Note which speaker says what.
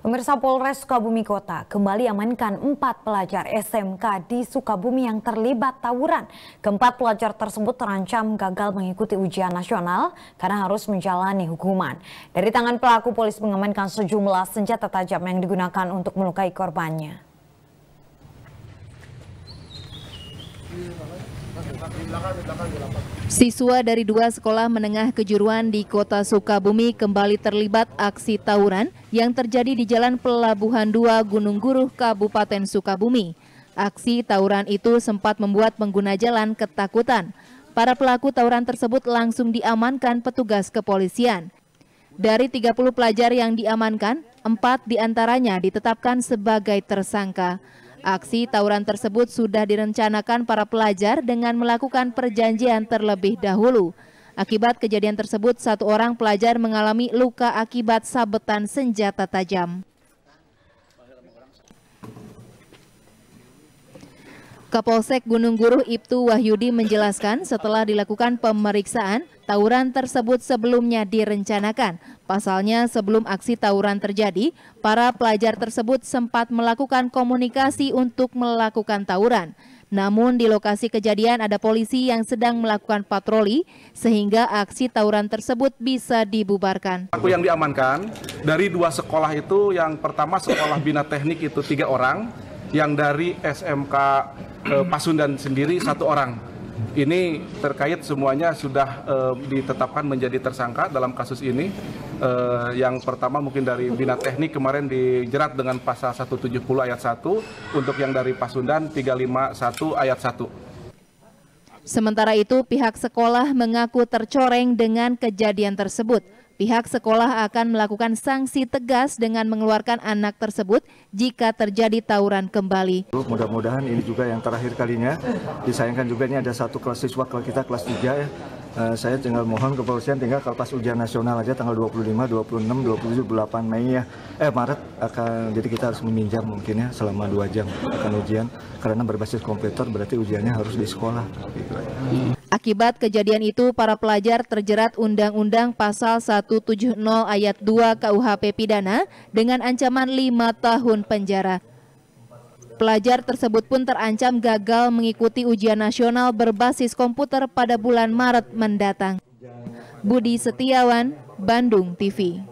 Speaker 1: Pemirsa Polres Sukabumi Kota kembali amankan empat pelajar SMK di Sukabumi yang terlibat tawuran. Keempat pelajar tersebut terancam gagal mengikuti ujian nasional karena harus menjalani hukuman. Dari tangan pelaku, polis mengamankan sejumlah senjata tajam yang digunakan untuk melukai korbannya. Siswa dari dua
Speaker 2: sekolah menengah kejuruan di kota Sukabumi kembali terlibat aksi tawuran yang terjadi di Jalan Pelabuhan 2 Gunung Guruh, Kabupaten Sukabumi. Aksi tawuran itu sempat membuat pengguna jalan ketakutan. Para pelaku tawuran tersebut langsung diamankan petugas kepolisian. Dari 30 pelajar yang diamankan, 4 diantaranya ditetapkan sebagai tersangka. Aksi tawuran tersebut sudah direncanakan para pelajar dengan melakukan perjanjian terlebih dahulu. Akibat kejadian tersebut, satu orang pelajar mengalami luka akibat sabetan senjata tajam. Kapolsek Gunung Guru Ibtu Wahyudi menjelaskan setelah dilakukan pemeriksaan, tawuran tersebut sebelumnya direncanakan. Pasalnya sebelum aksi tawuran terjadi, para pelajar tersebut sempat melakukan komunikasi untuk melakukan tawuran. Namun di lokasi kejadian ada polisi yang sedang melakukan patroli sehingga aksi tawuran tersebut bisa dibubarkan.
Speaker 3: Aku yang diamankan dari dua sekolah itu yang pertama sekolah bina teknik itu tiga orang, yang dari SMK eh, Pasundan sendiri satu orang. Ini terkait semuanya sudah eh, ditetapkan menjadi tersangka dalam kasus ini. Eh, yang pertama mungkin dari Bina Teknik kemarin dijerat dengan pasal 170 ayat 1 untuk yang dari Pasundan 351 ayat 1.
Speaker 2: Sementara itu, pihak sekolah mengaku tercoreng dengan kejadian tersebut. Pihak sekolah akan melakukan sanksi tegas dengan mengeluarkan anak tersebut jika terjadi tawuran kembali.
Speaker 4: Mudah-mudahan ini juga yang terakhir kalinya. Disayangkan juga ini ada satu kelas siswa kita kelas 3 ya Eh, saya tinggal mohon kepolisian tinggal kalau pas ujian nasional aja tanggal 25, 26, 27, 28 Mei ya. Eh Maret akan jadi kita harus meminjam mungkin ya selama dua jam akan ujian karena berbasis komputer berarti ujiannya harus di sekolah. Gitu.
Speaker 2: Akibat kejadian itu para pelajar terjerat Undang-Undang Pasal 170 Ayat 2 KUHP pidana dengan ancaman 5 tahun penjara. Pelajar tersebut pun terancam gagal mengikuti ujian nasional berbasis komputer pada bulan Maret mendatang. Budi Setiawan, Bandung TV.